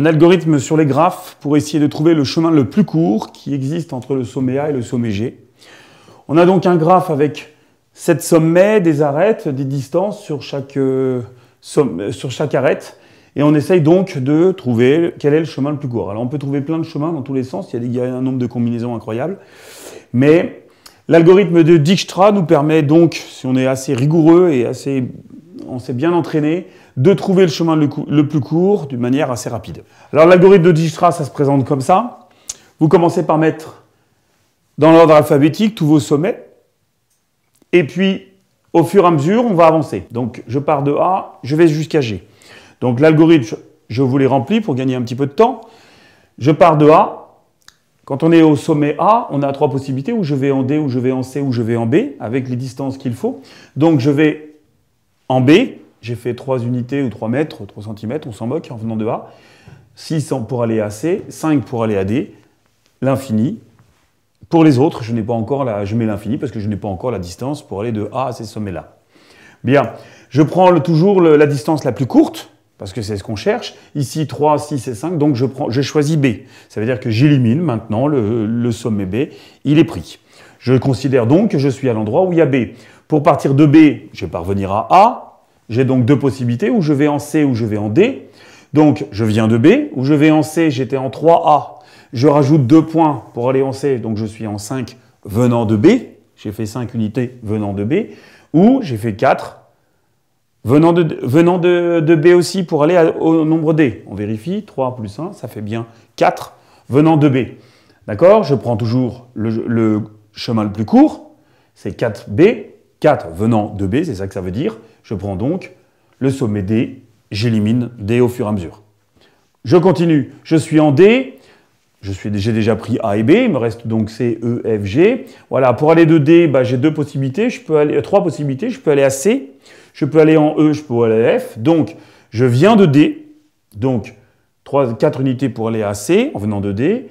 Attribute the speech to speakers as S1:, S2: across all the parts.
S1: un algorithme sur les graphes pour essayer de trouver le chemin le plus court qui existe entre le sommet A et le sommet G. On a donc un graphe avec sept sommets, des arêtes, des distances sur chaque, euh, euh, sur chaque arête. Et on essaye donc de trouver quel est le chemin le plus court. Alors on peut trouver plein de chemins dans tous les sens, il y a un nombre de combinaisons incroyables. Mais l'algorithme de Dijkstra nous permet donc, si on est assez rigoureux et assez, on s'est bien entraîné, de trouver le chemin le, plus court d'une manière assez rapide. Alors l'algorithme de Dijkstra, ça se présente comme ça. Vous commencez par mettre dans l'ordre alphabétique tous vos sommets, et puis au fur et à mesure, on va avancer. Donc je pars de A, je vais jusqu'à G. Donc l'algorithme, je vous l'ai rempli pour gagner un petit peu de temps. Je pars de A. Quand on est au sommet A, on a trois possibilités, où je vais en D, où je vais en C, ou je vais en B, avec les distances qu'il faut. Donc je vais en B, j'ai fait 3 unités ou 3 mètres, 3 cm, on s'en moque en venant de A. 6 pour aller à C, 5 pour aller à D, l'infini. Pour les autres, je n'ai pas encore je mets l'infini parce que je n'ai pas encore la distance pour aller de A à ces sommets-là. Bien, je prends toujours la distance la plus courte parce que c'est ce qu'on cherche. Ici 3, 6 et 5, donc je, prends, je choisis B. Ça veut dire que j'élimine maintenant le sommet B, il est pris. Je considère donc que je suis à l'endroit où il y a B. Pour partir de B, je vais parvenir à A, j'ai donc deux possibilités, où je vais en C ou je vais en D. Donc je viens de B, ou je vais en C, j'étais en 3A. Je rajoute deux points pour aller en C, donc je suis en 5 venant de B. J'ai fait 5 unités venant de B. Ou j'ai fait 4 venant de, B aussi pour aller au nombre D. On vérifie, 3 plus 1, ça fait bien 4 venant de B. D'accord Je prends toujours le chemin le plus court, c'est 4B 4 venant de B, c'est ça que ça veut dire. Je prends donc le sommet D, j'élimine D au fur et à mesure. Je continue, je suis en D, j'ai déjà pris A et B, il me reste donc C, E, F, G. Voilà, pour aller de D, bah, j'ai deux possibilités, je peux aller, euh, trois possibilités, je peux aller à C, je peux aller en E, je peux aller à F. Donc, je viens de D, donc 3, 4 unités pour aller à C en venant de D,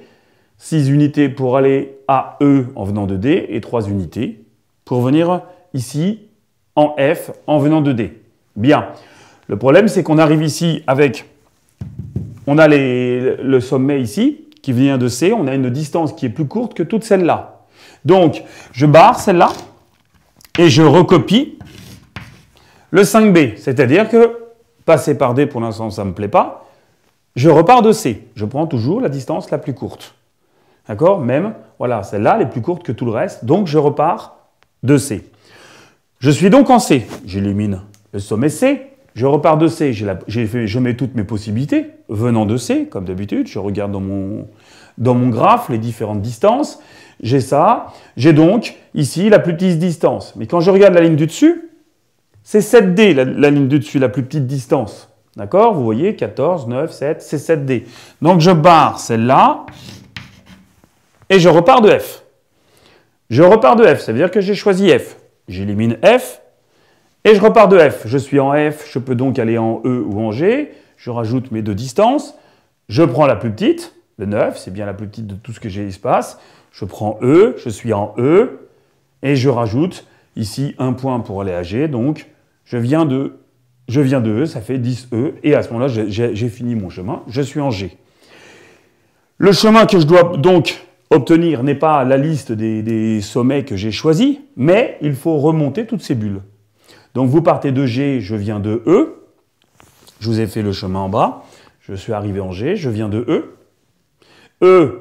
S1: 6 unités pour aller à E en venant de D, et 3 unités pour venir ici en F en venant de D. Bien. Le problème, c'est qu'on arrive ici avec... On a les, le sommet ici, qui vient de C. On a une distance qui est plus courte que toute celle-là. Donc, je barre celle-là et je recopie le 5B. C'est-à-dire que passer par D, pour l'instant, ça ne me plaît pas. Je repars de C. Je prends toujours la distance la plus courte. D'accord Même, voilà, celle-là, elle est plus courte que tout le reste. Donc, je repars de C. Je suis donc en C. J'élimine le sommet C. Je repars de C. La, fait, je mets toutes mes possibilités venant de C, comme d'habitude. Je regarde dans mon, dans mon graphe les différentes distances. J'ai ça. J'ai donc ici la plus petite distance. Mais quand je regarde la ligne du dessus, c'est 7D, la, la ligne du dessus, la plus petite distance. D'accord Vous voyez, 14, 9, 7, c'est 7D. Donc je barre celle-là et je repars de F. Je repars de F, ça veut dire que j'ai choisi F. J'élimine F et je repars de F. Je suis en F, je peux donc aller en E ou en G. Je rajoute mes deux distances. Je prends la plus petite, le 9, c'est bien la plus petite de tout ce que j'ai espace. Je prends E, je suis en E et je rajoute ici un point pour aller à G. Donc je viens de, je viens de E, ça fait 10E et à ce moment-là, j'ai fini mon chemin. Je suis en G. Le chemin que je dois donc Obtenir n'est pas la liste des, sommets que j'ai choisis, mais il faut remonter toutes ces bulles. Donc vous partez de G, je viens de E. Je vous ai fait le chemin en bas. Je suis arrivé en G, je viens de E. E,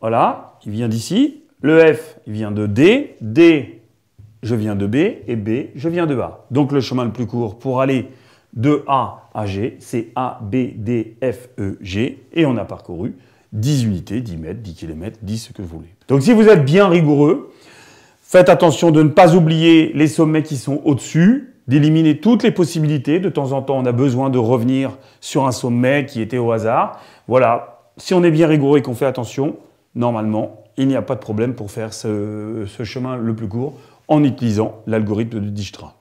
S1: voilà, il vient d'ici. Le F, il vient de D. D, je viens de B. Et B, je viens de A. Donc le chemin le plus court pour aller de A à G, c'est A, B, D, F, E, G. Et on a parcouru 10 unités, 10 mètres, 10 km, 10 ce que vous voulez. Donc si vous êtes bien rigoureux, faites attention de ne pas oublier les sommets qui sont au-dessus, d'éliminer toutes les possibilités. De temps en temps, on a besoin de revenir sur un sommet qui était au hasard. Voilà, si on est bien rigoureux et qu'on fait attention, normalement, il n'y a pas de problème pour faire ce, chemin le plus court en utilisant l'algorithme de Dijkstra.